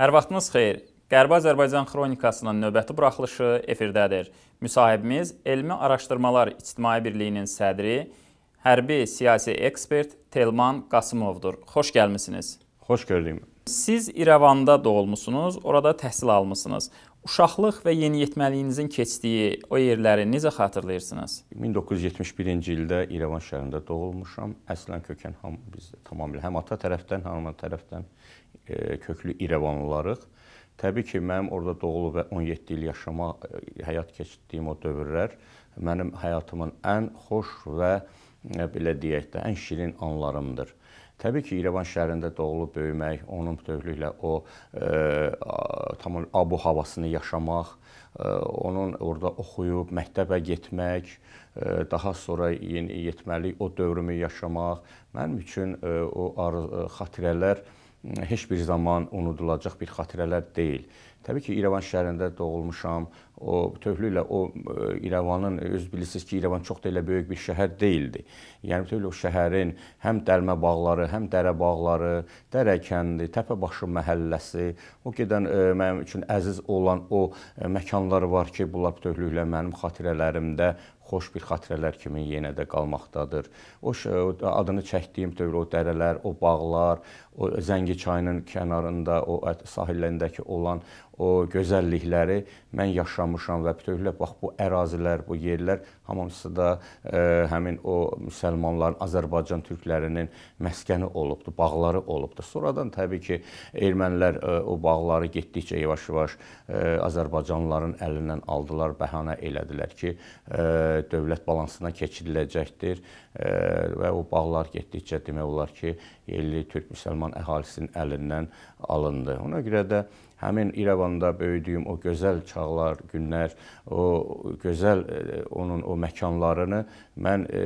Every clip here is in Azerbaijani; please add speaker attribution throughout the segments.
Speaker 1: Hər vaxtınız xeyir. Qərbi Azərbaycan xronikasının növbəti buraxılışı efirdədir. Müsahibimiz Elmi Araşdırmalar İctimai Birliyinin sədri, hərbi siyasi ekspert Telman Qasımovdur. Xoş gəlmisiniz. Xoş gördük. Siz İrəvanda doğulmusunuz, orada təhsil almısınız. Uşaqlıq və yeniyetməliyinizin keçdiyi o yerləri necə xatırlayırsınız?
Speaker 2: 1971-ci ildə İrəvan şəhərində doğulmuşam. Əslən kökən ham biz tamamilə həm ata tərəfdən, həm ana tərəfdən. E, köklü İrəvan olarıq. Təbii ki, mənim orada doğulub və 17 il yaşama e, həyat keçirdiyim o dövrlər mənim həyatımın ən xoş və e, belə deyək də, ən şirin anlarımdır. Təbii ki, İrəvan şəhərində doğulub böyümək, onun bütövlüklə o ə, tam abu havasını yaşamaq, ə, onun orada oxuyub məktəbə getmək, ə, daha sonra yeni yetməli o dövrümü yaşamaq mənim üçün ə, o xatirələr ə, heç bir zaman unudulacaq bir xatirələr deyil. Təbii ki, İrəvan şəhərində doğulmuşam o bütövlüklə o e, İrəvanın e, öz bilirsiniz ki, İrəvan çox da elə böyük bir şəhər deyildi. Yəni bütövlüklə o şəhərin həm dərmə bağları, həm dərə bağları, Dərə kəndi, Təpəbaşı məhəlləsi, o gedən ə, e, mənim üçün əziz olan o ə, məkanlar var ki, bunlar bütövlüklə mənim xatirələrimdə xoş bir xatirələr kimi yenə də qalmaqdadır. O adını çəkdiyim dövr o dərələr, o bağlar, o Zəngi çayının kənarında, o sahillərindəki olan o gözəllikləri mən yaşamışam yaşamışam və bütövlüklə bax bu ərazilər, bu yerlər hamısı da ə, e, həmin o müsəlmanların, Azərbaycan türklərinin məskəni olubdu, bağları olubdu. Sonradan təbii ki, ermənilər ə, e, o bağları getdikcə yavaş-yavaş e, Azərbaycanlıların əlindən aldılar, bəhanə elədilər ki, ə, dövlət balansına keçiriləcəkdir ə, və o bağlar getdikcə demək olar ki, yerli türk müsəlman əhalisinin əlindən alındı. Ona görə də həmin İrəvanda böyüdüyüm o gözəl çağlar, günlər, o gözəl e, onun o məkanlarını mən e,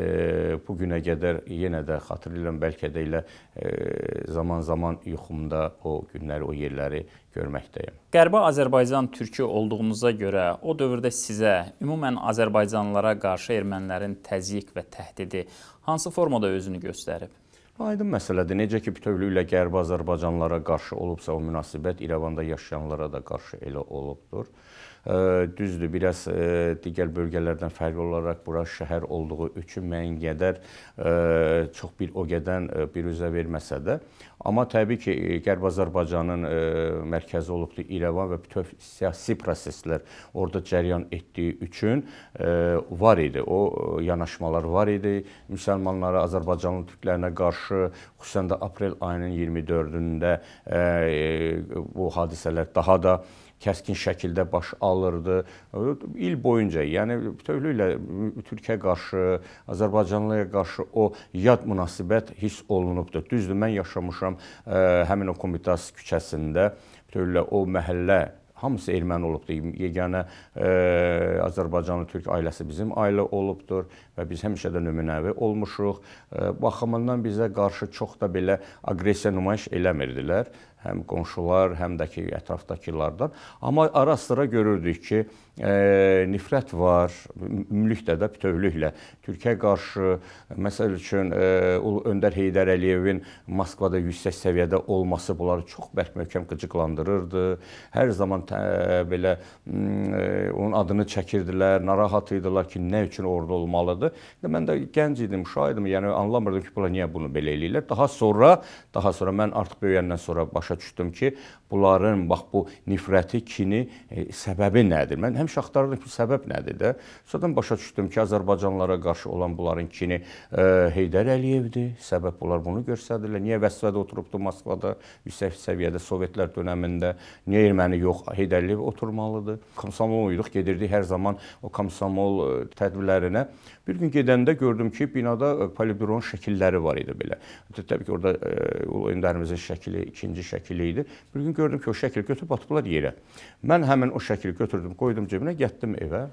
Speaker 2: bu günə qədər yenə də xatırlayıram, bəlkə də elə e, zaman-zaman yuxumda o günləri, o yerləri görməkdəyim.
Speaker 1: Qərbi Azərbaycan türkü olduğunuza görə o dövrdə sizə ümumən Azərbaycanlılara qarşı ermənilərin təzyiq və təhdidi hansı formada özünü göstərib?
Speaker 2: Aydın məsələdir. Necə ki, bütövlüklə Qərbi Azərbaycanlara qarşı olubsa o münasibət İrəvanda yaşayanlara da qarşı elə olubdur. Düzdür, biraz e, digər bölgələrdən fərqli olaraq bura şəhər olduğu üçün müəyyən qədər e, çox bir o qədən e, bir üzə verməsə də, amma təbii ki, Qərb Azərbaycanın mərkəzi olubdu İrəvan və bütöv siyasi proseslər orada cəryan etdiyi üçün var idi. O yanaşmalar var idi. Müsəlmanlara, Azərbaycanlı türklərinə qarşı xüsusən də aprel ayının 24-də bu hadisələr daha da kəskin şəkildə baş alırdı. İl boyunca, yəni bütövlüklə Türkiyə qarşı, Azərbaycanlıya qarşı o yad münasibət hiss olunubdur. Düzdür, mən yaşamışam e, həmin o komitas küçəsində bütövlüklə o məhəllə hamısı erməni olubdur. Yeganə e, Azərbaycanlı türk ailəsi bizim ailə olubdur və biz həmişə də nümunəvi olmuşuq. Baxımından bizə qarşı çox da belə aqressiya nümayiş eləmirdilər həm qonşular, həm də ki ətrafdakılardan. Amma ara-sıra görürdük ki, e, nifrət var, ümumilikdə də bütövlüklə Türkiyə qarşı, məsəl üçün e, Ulu Öndər Heydər Əliyevin Moskvada yüksək səviyyədə olması bunları çox bərk möhkəm qıcıqlandırırdı. Hər zaman tə, belə e, onun adını çəkirdilər, narahat idilər ki, nə üçün orada olmalıdır? oldu. Mən də gənc idim, uşaq idim, yəni anlamırdım ki, bula niyə bunu belə eləyirlər. Daha sonra, daha sonra mən artıq böyüyəndən sonra başa düşdüm ki, bunların bax bu nifrəti, kini e, səbəbi nədir? Mən həmişə axtarırdım ki, səbəb nədir də. Sonradan başa düşdüm ki, Azərbaycanlılara qarşı olan bunların kini e, Heydər Əliyevdir. Səbəb bunlar bunu göstərirlər. Niyə Vəsvədə oturubdu Moskvada yüksək səviyyədə Sovetlər dövründə? Niyə erməni yox, Heydər Əliyev oturmalıdır? Komsomol uyduq, gedirdik hər zaman o komsomol e, tədbirlərinə. Bir gün gedəndə gördüm ki, binada e, polibüron şəkilləri var idi belə. Təbii ki, orada ulu e, öndərimizin şəkli, ikinci şəkli idi. Bir gün gördüm gördüm ki, o şəkili götürüb atıblar yerə. Mən həmin o şəkili götürdüm, qoydum cibinə, getdim evə.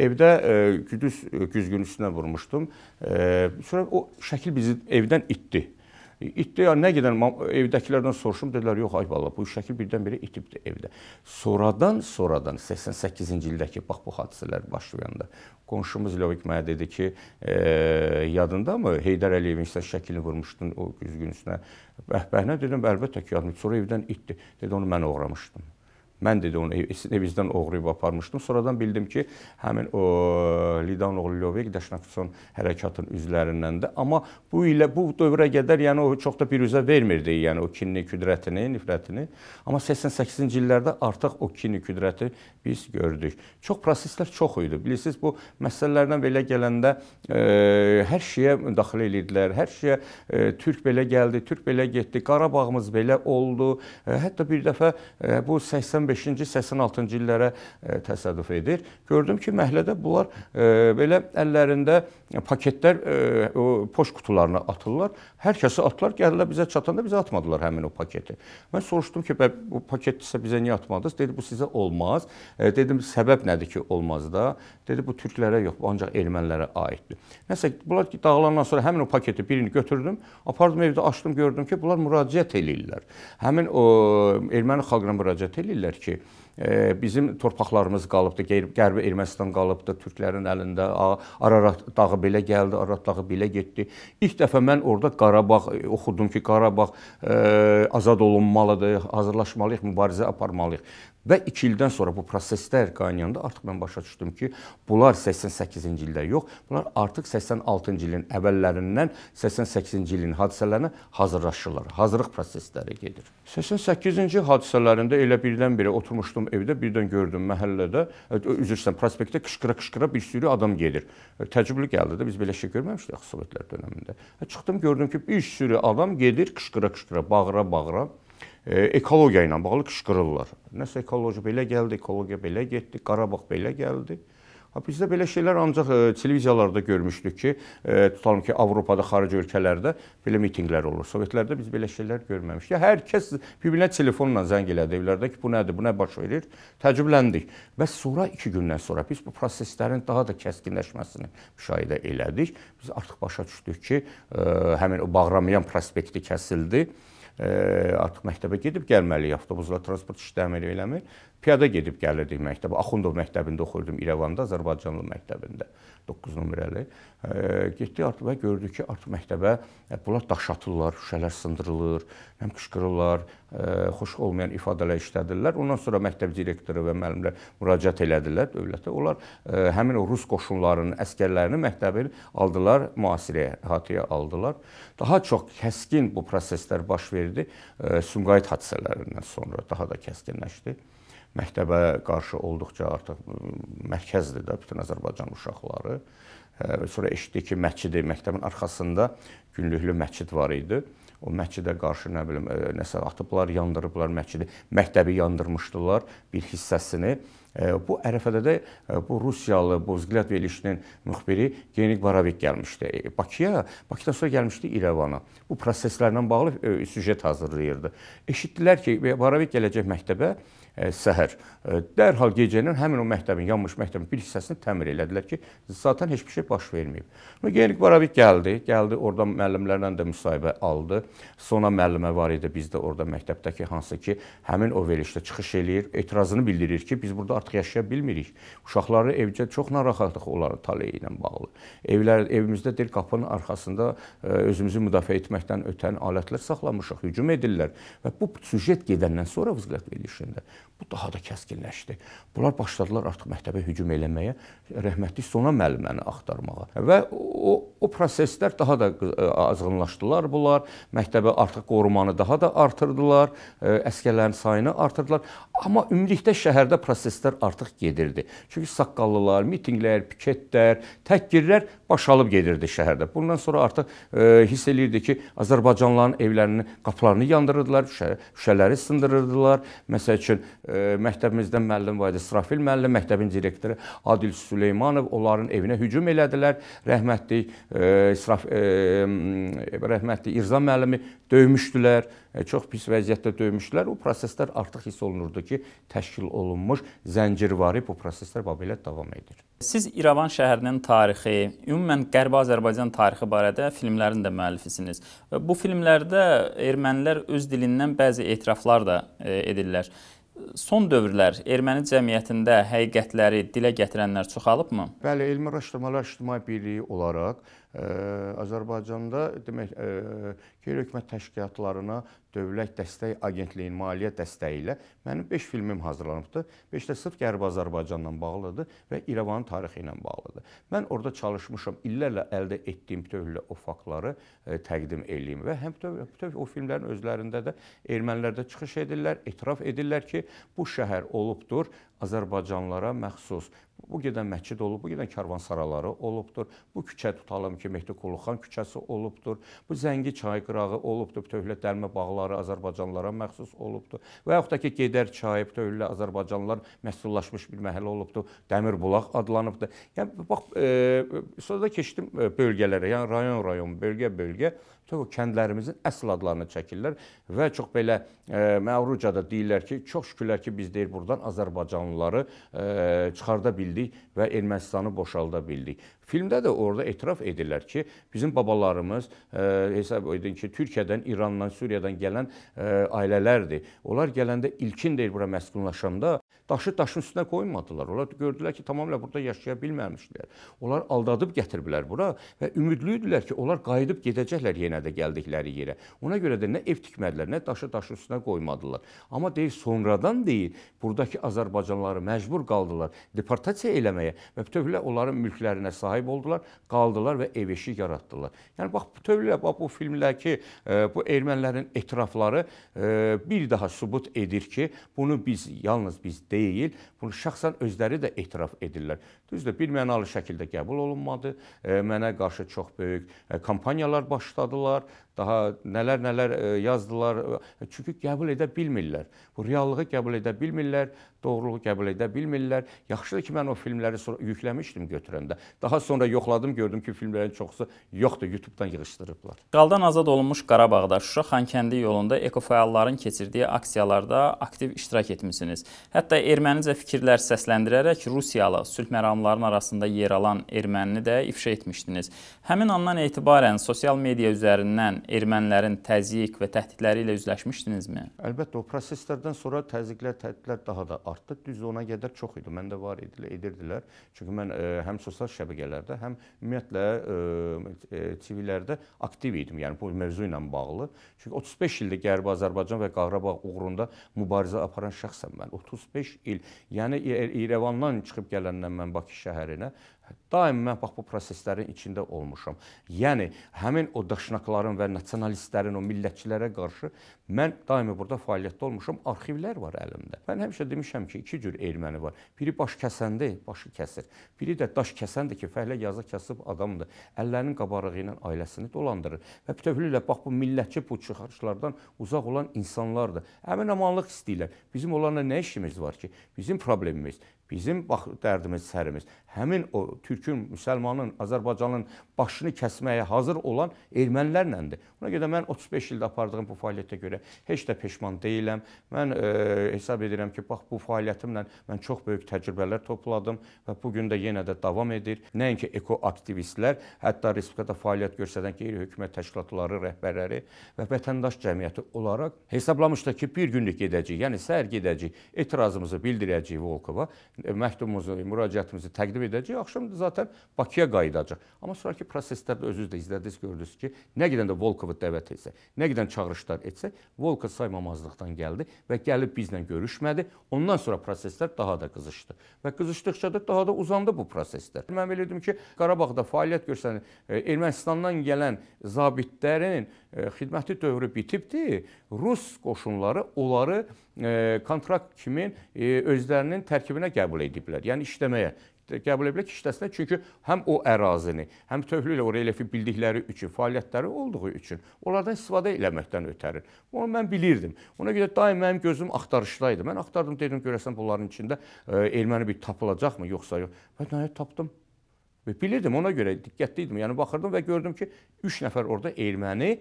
Speaker 2: Evdə e, güdüz e, güzgünün üstünə vurmuşdum. E, sonra o şəkil bizi evdən itdi. İtdə ya nə gedən evdəkilərdən soruşum dedilər, yox ay bala, bu şəkil birdən-birə itibdi evdə. Sonradan, sonradan 88-ci ildəki bax bu hadisələr başlayanda qonşumuz Lovik mənə dedi ki, e, yadındamı Heydər Əliyevin sən şəklini vurmuşdun o güzgün üstünə. Bəh, bəhnə dedim, əlbəttə ki, yadım. Sonra evdən itdi. Dedi onu mən oğramışdım. Mən dedi onu ev, evizdən oğurlayıb aparmışdım. Sonradan bildim ki, həmin o Lidanoğlu Lyovik Daşnakson hərəkatının üzvlərindən də, amma bu ilə bu dövrə qədər yəni o çox da bir üzə vermirdi, yəni o kinni qüdrətini, nifrətini. Amma 88-ci illərdə artıq o kinni qüdrəti biz gördük. Çox proseslər çox idi. Bilirsiniz, bu məsələlərdən belə gələndə e, hər şeyə müdaxilə edirdilər. Hər şeyə e, türk belə gəldi, türk belə getdi, Qarabağımız belə oldu. E, hətta bir dəfə e, bu 80 85-86-cı illərə e, təsadüf edir. Gördüm ki, məhəllədə bunlar e, belə əllərində paketlər e, o poçt qutularına atırlar. Hər kəsə atlar, gəlirlər bizə çatanda bizə atmadılar həmin o paketi. Mən soruşdum ki, bu paket isə bizə niyə atmadınız? Dedi bu sizə olmaz. Dedim səbəb nədir ki, olmaz da? Dedi bu türklərə yox, bu ancaq ermənilərə aiddir. Nəsə bunlar dağılandan sonra həmin o paketi birini götürdüm, apardım evdə açdım, gördüm ki, bunlar müraciət eləyirlər. Həmin o erməni xalqına müraciət eləyirlər śmierci. bizim torpaqlarımız qalıbdı, Qərbi Ermənistan qalıbdı türklərin əlində. Ararat dağı belə gəldi, Ararat dağı belə getdi. İlk dəfə mən orada Qarabağ e, oxudum ki, Qarabağ ə, e, azad olunmalıdır, hazırlaşmalıyıq, mübarizə aparmalıyıq. Və 2 ildən sonra bu proseslər qaynayanda artıq mən başa düşdüm ki, bunlar 88-ci ildə yox, bunlar artıq 86-cı ilin əvvəllərindən 88-ci ilin hadisələrinə hazırlaşırlar. Hazırlıq prosesləri gedir. 88-ci hadisələrində elə birdən-birə oturmuşdum evdə birdən gördüm məhəllədə, üzr istəyirəm, prospektdə qışqıra-qışqıra bir sürü adam gedir. E, Təcrübəli gəldi də biz belə şey görməmişdik axı Sovetlər dövründə. E, Çıxdım gördüm ki, bir sürü adam gedir qışqıra-qışqıra, bağıra-bağıra e, ekologiya ilə bağlı qışqırırlar. Nəsə ekoloji belə gəldi, ekologiya belə getdi, Qarabağ belə gəldi. Bizdə belə şeylər ancaq e, televiziyalarda görmüşdük ki, e, tutalım ki, Avropada, xarici ölkələrdə belə mitinqlər olur. Sovetlərdə biz belə şeylər görməmişdik. Hər kəs bir-birinə telefonla zəng elədi evlərdə ki, bu nədir, bu nə baş verir? Təəccübləndik. Və sonra 2 gündən sonra biz bu proseslərin daha da kəskinləşməsini müşahidə elədik. Biz artıq başa düşdük ki, e, həmin o Bağramayan prospekti kəsildi ə, artıq məktəbə gedib gəlməliyik, avtobusla transport işləmir, eləmir. Piyada gedib gəlirdik məktəbə. Axundov məktəbində oxuyurdum İrəvanda, Azərbaycanlı məktəbində 9 nömrəli. E, getdik artıq və gördük ki, artıq məktəbə e, bunlar daş atırlar, şüşələr sındırılır, həm qışqırırlar, e, xoş olmayan ifadələr işlədirlər. Ondan sonra məktəb direktoru və müəllimlər müraciət elədilər dövlətə. Onlar e, həmin o rus qoşunlarının əskərlərini məktəbi aldılar, müasirəyə, əhatəyə aldılar. Daha çox kəskin bu proseslər baş verdi e, Sumqayıt hadisələrindən sonra daha da kəskinləşdi məktəbə qarşı olduqca artıq mərkəzdir də bütün Azərbaycan uşaqları. Sonra eşitdik ki, məscidi məktəbin arxasında günlüklü məscid var idi. O məscidə qarşı nə bilim nəsə atıblar, yandırıblar məscidi. Məktəbi yandırmışdılar bir hissəsini. Bu ərəfədə də bu Rusiyalı Bozqilat verilişinin müxbiri Genik Baravik gəlmişdi e, Bakıya, Bakıdan sonra gəlmişdi İrəvana. Bu proseslərlə bağlı süjet hazırlayırdı. Eşitdilər ki, Baravik gələcək məktəbə E, səhər. E, dərhal gecənin həmin o məktəbin, yanmış məktəbin bir hissəsini təmir elədilər ki, zaten heç bir şey baş verməyib. Genik Baravik gəldi, gəldi orada müəllimlərlə də müsahibə aldı. Sona müəllimə var idi bizdə orada məktəbdəki hansı ki, həmin o verilişdə çıxış eləyir, etirazını bildirir ki, biz burada artıq yaşaya bilmirik. Uşaqları evcə çox narahatlıq onların taleyi ilə bağlı. Evlər evimizdə deyir qapının arxasında e, özümüzü müdafiə etməkdən ötən alətlər saxlamışıq, hücum edirlər və bu süjet gedəndən sonra vəziyyət verilişində Bu daha da kəskinləşdi. Bunlar başladılar artıq məktəbə hücum eləməyə, rəhmətli Sona müəlliməni axtarmağa. Və o o proseslər daha da azğınlaşdılar bunlar. Məktəbə artıq qorumanı daha da artırdılar, əskərlərin sayını artırdılar. Amma ümumilikdə şəhərdə proseslər artıq gedirdi. Çünki saqqallılar, mitinqlər, piketlər, təhqirlər baş alıb gedirdi şəhərdə. Bundan sonra artıq e, hiss elirdi ki, Azərbaycanlıların evlərinin qapılarını yandırırdılar, şüşələri sındırırdılar. Məsəl üçün məktəbimizdən müəllim var idi, Srafil müəllim, məktəbin direktoru Adil Süleymanov onların evinə hücum elədilər. Rəhmətli e, İsraf e, rəhmətli İrzan müəllimi döymüşdülər, e, çox pis vəziyyətdə döymüşdülər. O proseslər artıq hiss olunurdu ki, təşkil olunmuş zəncirvari bu proseslər babelə davam edir.
Speaker 1: Siz İrəvan şəhərinin tarixi, ümumən Qərbi Azərbaycan tarixi barədə filmlərin də müəllifisiniz. Bu filmlərdə ermənilər öz dilindən bəzi etiraflar da edirlər. Son dövrlər erməni cəmiyyətində həqiqətləri dilə gətirənlər çoxalıbmı?
Speaker 2: Bəli, elmi araşdırmalar ictimai birliyi olaraq Azərbaycanda demək e, qeyri-hökumət təşkilatlarına dövlət dəstək agentliyinin maliyyə dəstəyi ilə mənim 5 filmim hazırlanıbdı. 5 də sırf Qərbi Azərbaycanla bağlıdır və İrəvanın tarixi ilə bağlıdır. Mən orada çalışmışam, illərlə əldə etdiyim bütövlə o faktları e, təqdim eləyim və həm bütün o filmlərin özlərində də ermənilər də çıxış edirlər, etiraf edirlər ki, bu şəhər olubdur azərbaycanlılara məxsus bu gedən məscid olub, bu gedən karvansaraları olubdur. Bu küçə tutalım ki, Mehdi Quluxan küçəsi olubdur. Bu Zəngi çay qırağı olubdur. Tövlə dəlmə bağları azərbaycanlılara məxsus olubdur. Və yaxud da ki, Gedər çayı tövlə azərbaycanlılar məhsullaşmış bir məhəllə olubdur. Dəmir bulaq adlanıbdır. Yəni bax, e, sonra da keçdim e, bölgələrə, yəni rayon-rayon, bölgə-bölgə o kəndlərimizin əsl adlarını çəkirlər və çox belə e, məğrurca da deyirlər ki, çox şükürlər ki, biz deyir burdan azərbaycanlıları e, çıxarda bildik və Ermənistanı boşalda bildik. Filmdə də orada etiraf edirlər ki, bizim babalarımız e, hesab edin ki, Türkiyədən, İrandan, Suriyadan gələn e, ailələrdir. Onlar gələndə ilkin deyir bura məskunlaşanda Daşı daşın üstünə qoymadılar. Onlar gördülər ki, tamamilə burada yaşaya bilməmişdilər. Onlar aldadıb gətiriblər bura və ümidliydilər ki, onlar qayıdıb gedəcəklər yenə də gəldikləri yerə. Ona görə də nə ev tikmədilər, nə daşı daşın üstünə qoymadılar. Amma deyir, sonradan deyir, buradakı Azərbaycanlıları məcbur qaldılar deportasiya eləməyə və bütövlüklə onların mülklərinə sahib oldular, qaldılar və ev eşi yaratdılar. Yəni bax bütövlüklə bax bu filmdəki e, bu ermənilərin etirafları e, bir daha sübut edir ki, bunu biz yalnız biz deyil deyil. Bunu şəxsən özləri də etiraf edirlər. Düzdür, bir mənalı şəkildə qəbul olunmadı. E, mənə qarşı çox böyük e, kampaniyalar başladılar daha nələr-nələr e, yazdılar, e, çünki qəbul edə bilmirlər. Bu reallığı qəbul edə bilmirlər, doğruluğu qəbul edə bilmirlər. Yaxşıdır ki, mən o filmləri yükləmişdim götürəndə. Daha sonra yoxladım, gördüm ki, filmlərin çoxusu yoxdur, YouTube-dan yığışdırıblar.
Speaker 1: Qaldan azad olunmuş Qarabağda Şuşa Xankəndi yolunda ekofəalların keçirdiyi aksiyalarda aktiv iştirak etmisiniz. Hətta ermənicə fikirlər səsləndirərək Rusiyalı sülh məramlarının arasında yer alan ermənini də ifşa etmişdiniz. Həmin andan etibarən sosial media üzərindən Ümumən ermənilərin təzyiq və təhdidləri ilə üzləşmişdinizmi?
Speaker 2: Əlbəttə, o proseslərdən sonra təzyiqlər, təhdidlər daha da artdı. Düzdür, ona qədər çox idi. Məndə var idi, edirdilər. Çünki mən ə, e, həm sosial şəbəkələrdə, həm ümumiyyətlə TV-lərdə e, e, aktiv idim, yəni bu mövzu ilə bağlı. Çünki 35 ildir Qərbi Azərbaycan və Qarabağ uğrunda mübarizə aparan şəxsəm mən. 35 il, yəni İrəvandan çıxıb gələndən mən Bakı şəhərinə Daim mən bax bu proseslərin içində olmuşam. Yəni həmin o daşnaqların və nasionalistlərin, o millətçilərə qarşı mən daimi burada fəaliyyətdə olmuşam. Arxivlər var əlimdə. Mən həmişə demişəm ki, iki cür erməni var. Biri baş kəsəndə başı kəsir. Biri də daş kəsəndir ki, fəhlə yazı kəsib adamdır. Əllərinin qabarığı ilə ailəsini dolandırır və bütövlüklə bax bu millətçi bu çıxışlardan uzaq olan insanlardır. Əmin amanlıq istəyirlər. Bizim onlarla nə işimiz var ki? Bizim problemimiz Bizim bax dərdimiz, sərimiz həmin o türkün, müsəlmanın, Azərbaycanın başını kəsməyə hazır olan ermənilərləndir. Buna görə də mən 35 ildə apardığım bu fəaliyyətə görə heç də peşman deyiləm. Mən e, hesab edirəm ki, bax bu fəaliyyətimlə mən çox böyük təcrübələr topladım və bu gün də yenə də davam edir. Nəinki ekoaktivistlər, hətta respublikada fəaliyyət göstərən qeyri-hökumət təşkilatları rəhbərləri və vətəndaş cəmiyyəti olaraq hesablamışdı ki, bir günlük gedəcəyik. Yəni səhər gedəcəyik, etirazımızı bildirəcəyik Volkova E, məktubumuzu, müraciətimizi təqdim edəcəyik. Axşam zaten Bakıya qayıdacaq. Amma sonrakı proseslərdə özünüz də izlədiniz, gördünüz ki, nə gedən də Volkovu dəvət etsə, nə gedən çağırışlar etsə, Volkov saymamazlıqdan gəldi və gəlib bizlə görüşmədi. Ondan sonra proseslər daha da qızışdı. Və qızışdıqca da daha da uzandı bu proseslər. Mən bilirdim ki, Qarabağda fəaliyyət göstərən e, Ermənistandan gələn zabitlərin e, xidməti dövrü bitibdi. Rus qoşunları onları E, kontrakt kimi e, özlərinin tərkibinə qəbul ediblər. Yəni işləməyə qəbul ediblər ki, işləsinlər. Çünki həm o ərazini, həm töhlü ilə o reliefi bildikləri üçün, fəaliyyətləri olduğu üçün onlardan istifadə eləməkdən ötərir. Onu mən bilirdim. Ona görə daim mənim gözüm axtarışdaydı. Mən axtardım, dedim görəsən bunların içində ə, e, erməni bir tapılacaqmı, yoxsa yox. Və nəhayət tapdım. Və bilirdim, ona görə diqqətli idim. Yəni baxırdım və gördüm ki, 3 nəfər orada erməni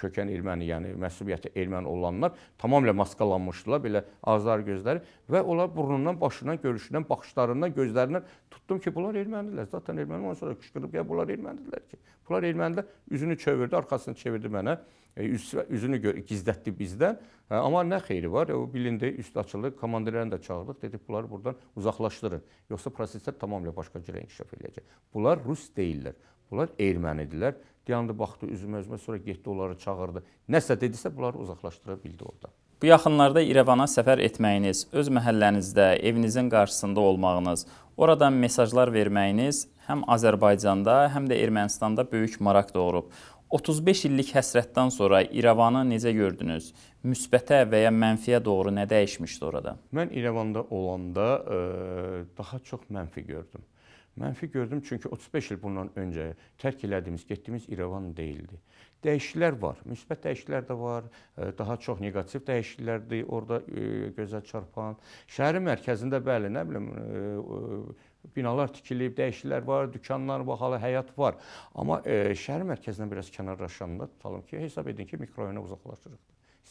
Speaker 2: kökən erməni, yəni məsuliyyəti erməni olanlar tamamilə maskalanmışdılar, belə ağızları, gözləri və onlar burnundan, başından, görüşündən, baxışlarından, gözlərindən tutdum ki, bunlar ermənilər. Zaten erməni ondan sonra qışqırıb, ya bunlar ermənilər ki. Bunlar ermənilər üzünü çevirdi, arkasını çevirdi mənə. E, üz, üzünü gizlətdi bizdən. Hə, amma nə xeyri var? E, o bilindi, üst açıldı, komandirlərini də çağırdıq, dedik bunları buradan uzaqlaşdırın. Yoxsa proseslər tamamilə başqa cürə inkişaf edəcək. Bunlar rus deyillər. Bunlar ermənidirlər Deyəndə baxdı üzümə özümə, sonra getdi onları çağırdı. Nəsə dedisə bunları uzaqlaşdıra bildi orada.
Speaker 1: Bu yaxınlarda İrəvana səfər etməyiniz, öz məhəllənizdə, evinizin qarşısında olmağınız, oradan mesajlar verməyiniz həm Azərbaycanda, həm də Ermənistanda böyük maraq doğurub. 35 illik həsrətdən sonra İrəvanı necə gördünüz? Müsbətə və ya mənfiyə doğru nə dəyişmişdi orada?
Speaker 2: Mən İrəvanda olanda ə, daha çox mənfi gördüm. Mənfi gördüm, çünki 35 il bundan öncə tərk elədiyimiz, getdiyimiz İrəvan deyildi. Dəyişikliklər var, müsbət dəyişikliklər də var, e, daha çox neqativ dəyişikliklərdir orada e, gözəl çarpan. Şəhərin mərkəzində bəli, nə bilim, e, binalar tikilib, dəyişikliklər var, dükanlar baxalı, həyat var. Amma şəhərin mərkəzindən biraz kənarlaşanda tutalım ki, hesab edin ki, mikrorayona uzaqlaşırıq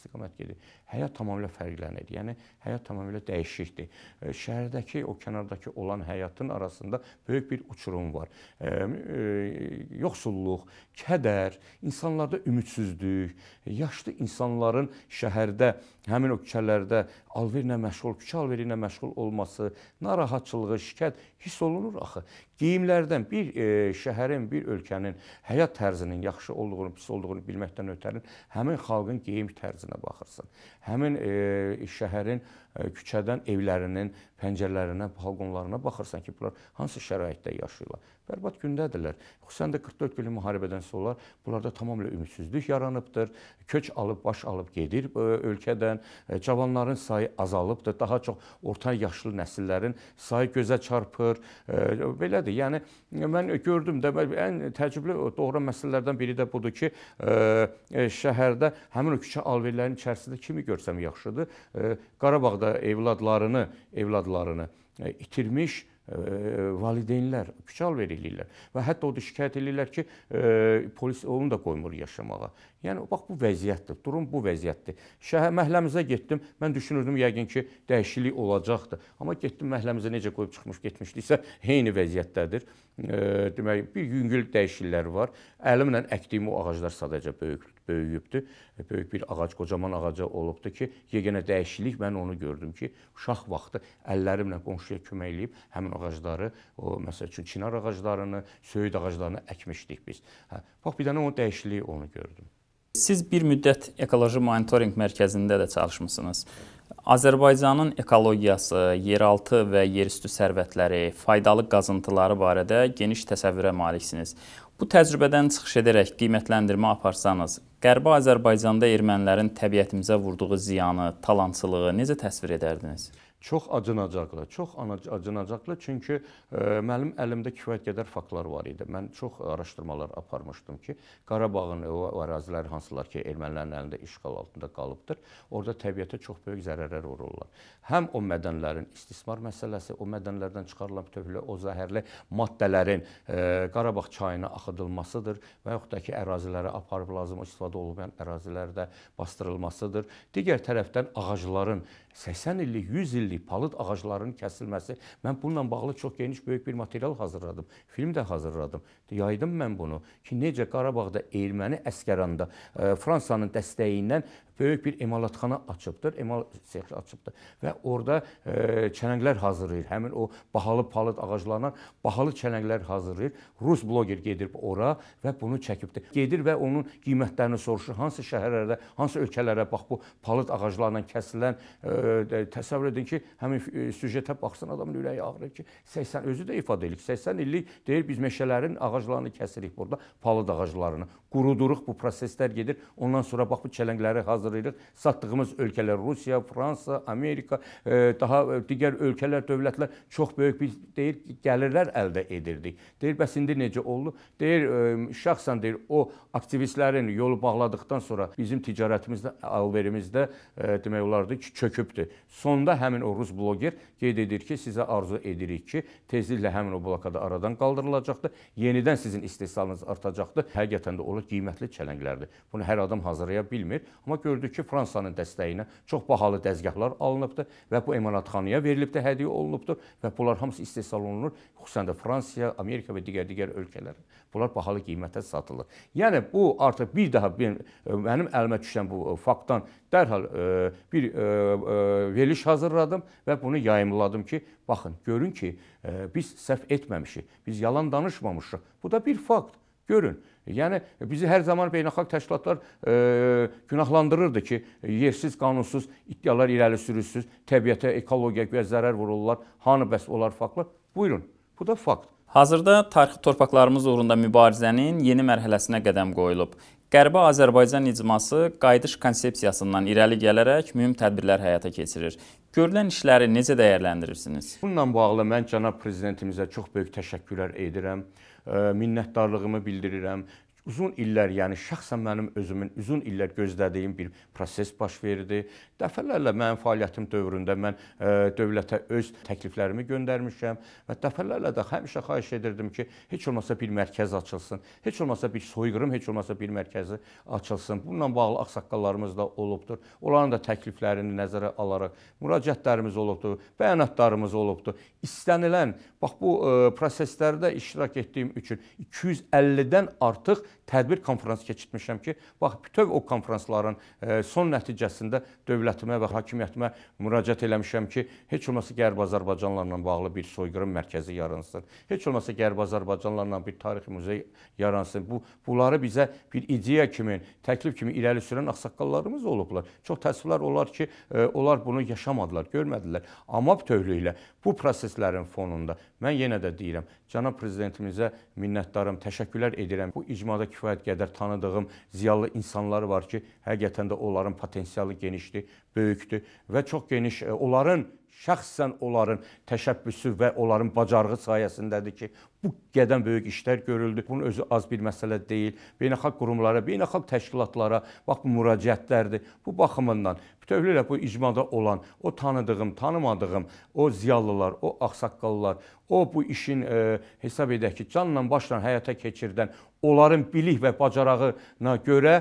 Speaker 2: istiqamət gedir. Həyat tamamilə fərqlənir. Yəni həyat tamamilə dəyişikdir. E, şəhərdəki o kənardakı olan həyatın arasında böyük bir uçurum var. E, e, yoxsulluq, kədər, insanlarda ümidsizlik, yaşlı insanların şəhərdə həmin o küçələrdə alverlə məşğul, küçə alveri ilə məşğul olması, narahatçılığı, şikayət hiss olunur axı. Geyimlərdən bir e, şəhərin, bir ölkənin həyat tərzinin yaxşı olduğunu, pis olduğunu bilməkdən ötərin həmin xalqın geyim tərzinə baxırsan. Həmin e, şəhərin küçədən evlərinin pəncərələrinə, balkonlarına baxırsan ki, bunlar hansı şəraitdə yaşayırlar. Bərbad gündədirlər. Xüsusən də 44 günlük müharibədən sonra bunlarda tamamilə ümidsizlik yaranıbdır. Köç alıb baş alıb gedir ölkədən. Cavanların sayı azalıbdır. Daha çox orta yaşlı nəsillərin sayı gözə çarpır. Belədir. Yəni mən gördüm də ən təəccüblü doğru məsələlərdən biri də budur ki, şəhərdə həmin o küçə alverlərinin içərisində kimi görsəm yaxşıdır. Qarabağda da evladlarını, evladlarını e, itirmiş Ə, e, valideynlər küçal verirlər və hətta o da şikayət eləyirlər ki, ə, e, polis onu da qoymur yaşamağa. Yəni bax bu vəziyyətdir. Durum bu vəziyyətdir. Şəhər məhəlləmizə getdim. Mən düşünürdüm yəqin ki, dəyişiklik olacaqdı. Amma getdim məhəlləmizə necə qoyub çıxmış getmişdiksə, eyni vəziyyətdədir. Ə, demək, bir yüngül dəyişikliklər var. Əlimlə əkdiyim o ağaclar sadəcə böyük böyüyübdür. E, böyük bir ağac, qocaman ağaca olubdu ki, yeganə dəyişiklik mən onu gördüm ki, uşaq vaxtı əllərimlə qonşuya kömək eləyib həmin ağacları, o məsəl üçün çinar ağaclarını, söyüd
Speaker 1: ağaclarını əkmişdik biz. Hə, bax bir dənə o dəyişikliyi onu gördüm. Siz bir müddət ekoloji monitorinq mərkəzində də çalışmısınız. Azərbaycanın ekologiyası, yeraltı və yerüstü sərvətləri, faydalı qazıntıları barədə geniş təsəvvürə maliksiniz. Bu təcrübədən çıxış edərək qiymətləndirmə aparsanız, Qərbi Azərbaycanda ermənilərin təbiətimizə vurduğu ziyanı, talançılığı necə təsvir edərdiniz? çox
Speaker 2: acınacaqlı, çox acınacaqlı, çünki e, mənim əlimdə kifayət qədər faktlar var idi. Mən çox araşdırmalar aparmışdım ki, Qarabağın o əraziləri hansılar ki, ermənilərin əlində işğal altında qalıbdır, orada təbiətə çox böyük zərərlər vururlar. Həm o mədənlərin istismar məsələsi, o mədənlərdən çıxarılan töhfəli, o zəhərli maddələrin e, Qarabağ çayına axıdılmasıdır və yaxud da ki, ərazilərə aparıb lazım istifadə olunmayan ərazilərdə bastırılmasıdır. Digər tərəfdən ağacların 80 illik, 100 illik bilirik, palıd ağaclarının kəsilməsi. Mən bununla bağlı çox geniş böyük bir material hazırladım. Film də hazırladım. Yaydım mən bunu ki, necə Qarabağda erməni əsgəranda e, Fransanın dəstəyi ilə böyük bir emalatxana açıbdır, emal sexi açıbdır və orada e, çələnglər hazırlayır. Həmin o bahalı palıd ağaclarından bahalı çələnglər hazırlayır. Rus bloger gedir ora və bunu çəkibdir. Gedir və onun qiymətlərini soruşur. Hansı şəhərlərdə, hansı ölkələrə bax bu palıd ağaclarından kəsilən e, təsəvvür edin ki, həmin e, süjetə baxsın adamın ürəyi ağrır ki, 80 özü də ifadə edir. 80 illik deyir biz meşələrin ağaclarını kəsirik burada, palıd ağaclarını. Quruduruq bu proseslər gedir. Ondan sonra bax bu çələngləri hazır hazırlayırıq. Satdığımız ölkələr Rusiya, Fransa, Amerika, e, daha e, digər ölkələr, dövlətlər çox böyük bir deyir gəlirlər əldə edirdik. Deyir bəs indi necə oldu? Deyir e, şəxsən deyir o aktivistlərin yolu bağladıqdan sonra bizim ticarətimizdə, alverimizdə demək olardı ki, çökübdür. Sonda həmin o rus bloger qeyd edir ki, sizə arzu edirik ki, tezliklə həmin o blokada aradan qaldırılacaqdır. Yenidən sizin istehsalınız artacaqdır. Həqiqətən də olur qiymətli çələnglərdir. Bunu hər adam hazırlaya bilmir, amma gör gördük ki, Fransanın dəstəyinə çox bahalı dəzgahlar alınıbdır və bu emanatxanaya verilibdir, hədiyyə olunubdur və bunlar hamısı istehsal olunur, xüsusən də Fransiya, Amerika və digər-digər ölkələrə. Bunlar bahalı qiymətə satılır. Yəni bu artıq bir daha bir, e, mənim əlimə düşən bu e, faktdan dərhal e, bir veriliş hazırladım və bunu yayımladım ki, baxın, görün ki, biz səhv etməmişik. Biz yalan danışmamışıq. Bu da bir fakt. Görün Yəni bizi hər zaman beynəlxalq təşkilatlar e, günahlandırırdı ki, yersiz, qanunsuz iddialar irəli sürürsüz, təbiətə, ekologiyaya görə zərər vururlar. Hanı bəs olar faktlar? Buyurun. Bu da fakt.
Speaker 1: Hazırda tarixi torpaqlarımız uğrunda mübarizənin yeni mərhələsinə qədəm qoyulub. Qərbi Azərbaycan icması qayıdış konsepsiyasından irəli gələrək mühüm tədbirlər həyata keçirir. Görülən işləri necə dəyərləndirirsiniz? Bununla bağlı mən cənab prezidentimizə çox böyük təşəkkürlər edirəm
Speaker 2: minnətdarlığımı bildirirəm uzun illər, yəni şəxsən mənim özümün uzun illər gözlədiyim bir proses baş verdi. Dəfələrlə mənim fəaliyyətim dövründə mən ə, e, dövlətə öz təkliflərimi göndərmişəm və dəfələrlə də həmişə xahiş edirdim ki, heç olmasa bir mərkəz açılsın, heç olmasa bir soyqırım, heç olmasa bir mərkəzi açılsın. Bununla bağlı ağsaqqallarımız da olubdur. Onların da təkliflərini nəzərə alaraq müraciətlərimiz olubdur, bəyanatlarımız olubdur. İstənilən, bax bu ə, e, proseslərdə iştirak etdiyim üçün 250-dən artıq tədbir konfransı keçirtmişəm ki, bax bütöv o konfransların e, son nəticəsində dövlətimə və hakimiyyətimə müraciət eləmişəm ki, heç olmasa Qərb Azərbaycanlarla bağlı bir soyqırım mərkəzi yaransın. Heç olmasa Qərb Azərbaycanlarla bir tarix muzey yaransın. Bu bunları bizə bir ideya kimi, təklif kimi irəli sürən ağsaqqallarımız olublar. Çox təəssüflər olar ki, e, onlar bunu yaşamadılar, görmədilər. Amma bütövlüklə bu proseslərin fonunda mən yenə də deyirəm, cənab prezidentimizə minnətdaram, təşəkkürlər edirəm. Bu icmada dünyada kifayət qədər tanıdığım ziyalı insanlar var ki, həqiqətən də onların potensialı genişdir, böyükdür və çox geniş e, onların şəxsən onların təşəbbüsü və onların bacarığı sayəsindədir ki, bu qədən böyük işlər görüldü. Bunun özü az bir məsələ deyil. Beynəlxalq qurumlara, beynəlxalq təşkilatlara bax bu müraciətlərdir. Bu baxımından bütövlüklə bu icmada olan, o tanıdığım, tanımadığım, o ziyalılar, o ağsaqqallar, o bu işin e, hesab edək ki, canla başla həyata keçirdən onların bilik və bacarığına görə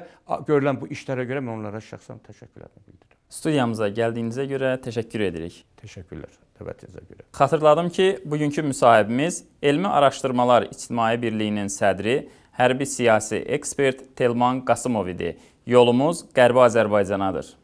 Speaker 2: görülən bu işlərə görə mən onlara şəxsən təşəkkürlərimi
Speaker 1: bildirirəm. Studiyamıza gəldiyinizə görə təşəkkür edirik. Təşəkkürlər dəvətinizə görə. Xatırladım ki, bugünkü müsahibimiz Elmi Araşdırmalar İctimai Birliyinin sədri, hərbi siyasi ekspert Telman Qasımov idi. Yolumuz Qərbi Azərbaycanadır.